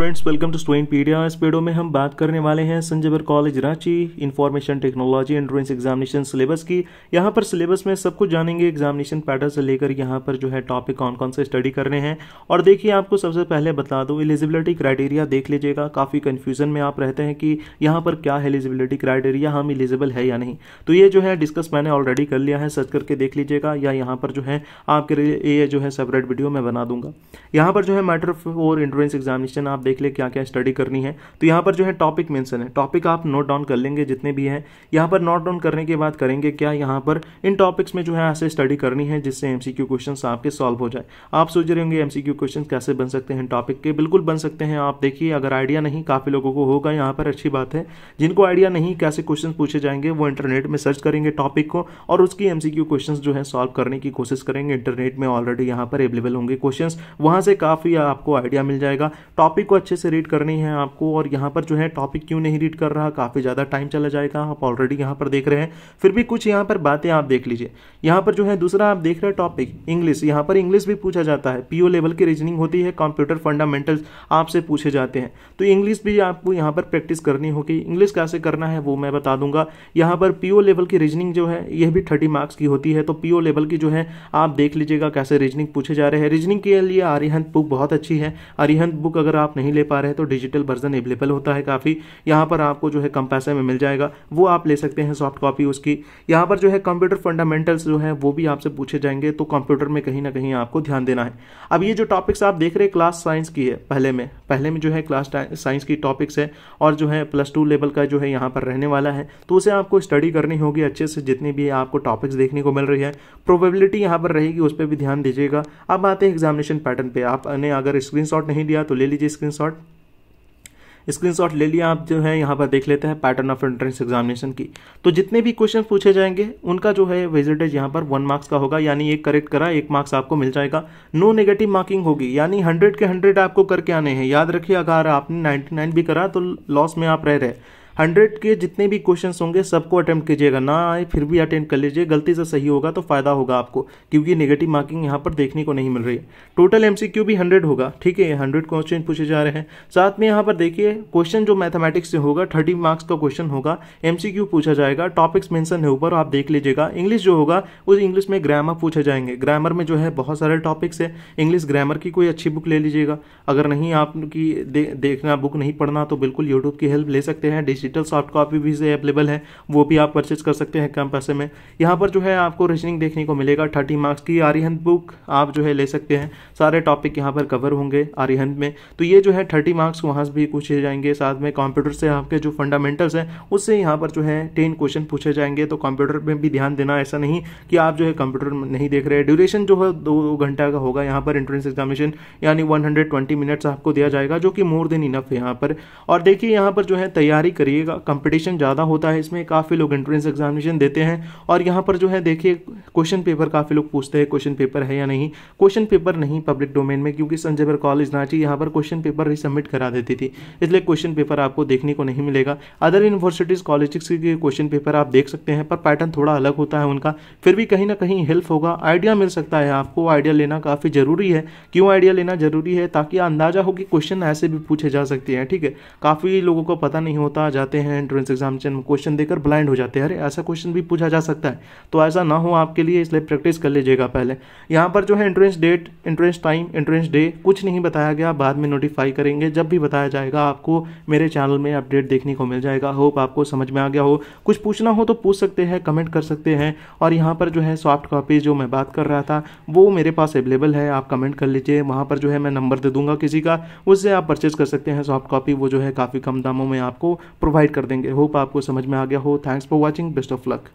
friends welcome to student pedia इस वीडियो में हम बात करने वाले हैं संजयर college Ranchi information technology entrance examination syllabus की यहां पर सिलेबस में सब कुछ जानेंगे एग्जामिनेशन पैटर्न से लेकर यहाँ पर जो है टॉपिक कौन कौन से स्टडी करने हैं और देखिए आपको सबसे पहले बता दूँ एलिजिबिलिटी क्राइटेरिया देख लीजिएगा काफ़ी कन्फ्यूजन में आप रहते हैं कि यहाँ पर क्या है एलिजिबिलिटी क्राइटेरिया हम एलिजिबल है या नहीं तो ये जो है डिस्कस मैंने ऑलरेडी कर लिया है सर्च करके देख लीजिएगा या यहाँ पर जो है आपके लिए ये जो है सेपरेट वीडियो मैं बना दूंगा यहाँ पर जो है मैटर फॉर एंट्रेंस एग्जामिनेशन आप देख ले क्या क्या स्टडी करनी है तो यहाँ पर जो है टॉपिक मेंशन है टॉपिक आप नोट डाउन कर लेंगे जितने भी हैं यहाँ पर नोट डाउन करने के बाद करेंगे क्या यहाँ पर इन टॉपिक्स में जो है ऐसे स्टडी करनी है जिससे एम सी आपके सॉल्व हो जाए आप सोच रहे होंगे एम सी कैसे बन सकते हैं टॉपिक के बिल्कुल बन सकते हैं आप देखिए अगर आइडिया नहीं काफ़ी लोगों को होगा यहाँ पर अच्छी बात है जिनको आइडिया नहीं कैसे क्वेश्चन पूछे जाएंगे वो इंटरनेट में सर्च करेंगे टॉपिक को और उसकी एम सी जो है सॉल्व करने की कोशिश करेंगे इंटरनेट में ऑलरेडी यहाँ पर अवेलेबल होंगे क्वेश्चन वहां से काफ़ी आपको आइडिया मिल जाएगा टॉपिक को अच्छे से रीड करनी है आपको और यहाँ पर जो है टॉपिक क्यों नहीं रीड कर रहा काफ़ी ज़्यादा टाइम चला जाएगा आप ऑलरेडी यहाँ पर देख रहे हैं फिर भी कुछ यहाँ पर बातें आप देख लीजिए यहाँ पर जो है दूसरा आप देख रहे हैं टॉपिक इंग्लिश यहाँ पर इंग्लिश भी पूछा जाता है पीओ लेवल की रीजनिंग होती है कंप्यूटर फंडामेंटल्स आपसे पूछे जाते हैं तो इंग्लिश भी आपको यहाँ पर प्रैक्टिस करनी होगी इंग्लिश कैसे करना है वो मैं बता दूंगा यहाँ पर पीओ लेवल की रीजनिंग जो है यह भी थर्टी मार्क्स की होती है तो पीओ लेवल की जो है आप देख लीजिएगा कैसे रीजनिंग पूछे जा रहे हैं रीजनिंग के लिए आर्यहंत बुक बहुत अच्छी है अरिहंत बुक अगर आप नहीं ले पा रहे तो डिजिटल वर्जन अवेलेबल होता है काफ़ी यहाँ पर आपको जो है कम पैसे में मिल जाएगा वो आप ले सकते हैं सॉफ्ट कॉपी उसकी यहाँ पर जो है कंप्यूटर फंडामेंटल्स जो है वो भी आपसे पूछे जाएंगे तो कंप्यूटर में कहीं ना कहीं आपको ध्यान देना है अब ये जो टॉपिक्स आप देख रहे हैं क्लास साइंस की है पहले में पहले में जो है क्लास साइंस की टॉपिक्स है और जो है प्लस टू लेवल का जो है यहाँ पर रहने वाला है तो उसे आपको स्टडी करनी होगी अच्छे से जितनी भी आपको टॉपिक्स देखने को मिल रही है प्रोबेबिलिटी यहाँ पर रहेगी उस पर भी ध्यान दीजिएगा अब आते हैं एग्जामिनेशन पैटर्न पे आपने अगर स्क्रीनशॉट नहीं लिया तो ले लीजिए स्क्रीन स्क्रीनशॉट स्क्रीनशॉट ले लिया आप जो है यहाँ पर देख लेते हैं पैटर्न ऑफ एंट्रेंस एग्जामिनेशन की तो जितने भी क्वेश्चन पूछे जाएंगे उनका जो है वेजिटेज यहाँ पर वन मार्क्स का होगा यानी एक करेक्ट करा एक मार्क्स आपको मिल जाएगा नो नेगेटिव मार्किंग होगी यानी हंड्रेड के हंड्रेड आपको करके आने हैं याद रखिए अगर आपने नाइन्टी भी करा तो लॉस में आप रह रहे हंड्रेड के जितने भी क्वेश्चन होंगे सबको अटेम्प्ट कीजिएगा ना आए फिर भी अटेम्प्ट कर लीजिए गलती से सही होगा तो फायदा होगा आपको क्योंकि नेगेटिव मार्किंग यहाँ पर देखने को नहीं मिल रही है टोटल एमसीक्यू भी हंड्रेड होगा ठीक है हंड्रेड क्वेश्चन पूछे जा रहे हैं साथ में यहाँ पर देखिए क्वेश्चन जो मैथमेटिक्स से होगा थर्टी मार्क्स का क्वेश्चन होगा एमसीक्यू पूछा जाएगा टॉपिक्स मेंशन है ऊपर आप देख लीजिएगा इंग्लिश जो होगा उस इंग्लिश में ग्रामर पूछे जाएंगे ग्रामर में जो है बहुत सारे टॉपिक्स है इंग्लिश ग्रामर की कोई अच्छी बुक ले लीजिएगा अगर नहीं आपकी देखना बुक नहीं पढ़ना तो बिल्कुल यूट्यूब की हेल्प ले सकते हैं डिजिटल सॉफ्ट कॉपी भी अवेलेबल है वो भी आप परचेज कर सकते हैं कम पैसे में यहाँ पर जो है आपको रीजनिंग देखने को मिलेगा थर्टी मार्क्स की आर्यहंत बुक आप जो है ले सकते हैं सारे टॉपिक यहाँ पर कवर होंगे आर्यहंत में तो ये जो है थर्टी मार्क्स वहाँ से भी पूछे जाएंगे साथ में कंप्यूटर से आपके जो फंडामेंटल्स हैं उससे यहाँ पर जो है टेन क्वेश्चन पूछे जाएंगे तो कंप्यूटर में भी ध्यान देना ऐसा नहीं कि आप जो है कंप्यूटर नहीं देख रहे ड्यूरेशन जो है दो घंटा का होगा यहाँ पर एंट्रेंस एग्जामिनेशन यानी वन मिनट्स आपको दिया जाएगा जो कि मोर देन इनफ है यहाँ पर और देखिए यहाँ पर जो है तैयारी करिए करिएगा कंपटीशन ज़्यादा होता है इसमें काफ़ी लोग एंट्रेंस एग्जामिनेशन देते हैं और यहाँ पर जो है देखिए क्वेश्चन पेपर काफ़ी लोग पूछते हैं क्वेश्चन पेपर है या नहीं क्वेश्चन पेपर नहीं पब्लिक डोमेन में क्योंकि संजय भर कॉलेज नाची यहाँ पर क्वेश्चन पेपर ही सबमिट करा देती थी इसलिए क्वेश्चन पेपर आपको देखने को नहीं मिलेगा अदर यूनिवर्सिटीज़ कॉलेज के क्वेश्चन पेपर आप देख सकते हैं पर पैटर्न थोड़ा अलग होता है उनका फिर भी कहीं ना कहीं हेल्प होगा आइडिया मिल सकता है आपको आइडिया लेना काफ़ी ज़रूरी है क्यों आइडिया लेना ज़रूरी है ताकि अंदाजा हो कि क्वेश्चन ऐसे भी पूछे जा सकते हैं ठीक है काफ़ी लोगों को पता नहीं होता जाते हैं एंट्रेंस एग्जाम में क्वेश्चन देकर ब्लाइंड हो जाते हैं अरे ऐसा क्वेश्चन भी पूछा जा सकता है तो ऐसा ना हो आपके लिए इसलिए प्रैक्टिस कर लीजिएगा पहले यहाँ पर जो है entrance date entrance time entrance day कुछ नहीं बताया गया बाद में नोटिफाई करेंगे जब भी बताया जाएगा आपको मेरे चैनल में अपडेट देखने को मिल जाएगा होप आपको समझ में आ गया हो कुछ पूछना हो तो पूछ सकते हैं कमेंट कर सकते हैं और यहाँ पर जो है सॉफ्ट कॉपी जो मैं बात कर रहा था वो मेरे पास अवेलेबल है आप कमेंट कर लीजिए वहाँ पर जो है मैं नंबर दे दूंगा किसी का उससे आप परचेज कर सकते हैं सॉफ्ट कॉपी वो जो है काफ़ी कम दामों में आपको प्रोवाइड कर देंगे होप आपको समझ में आ गया हो thanks for watching best of luck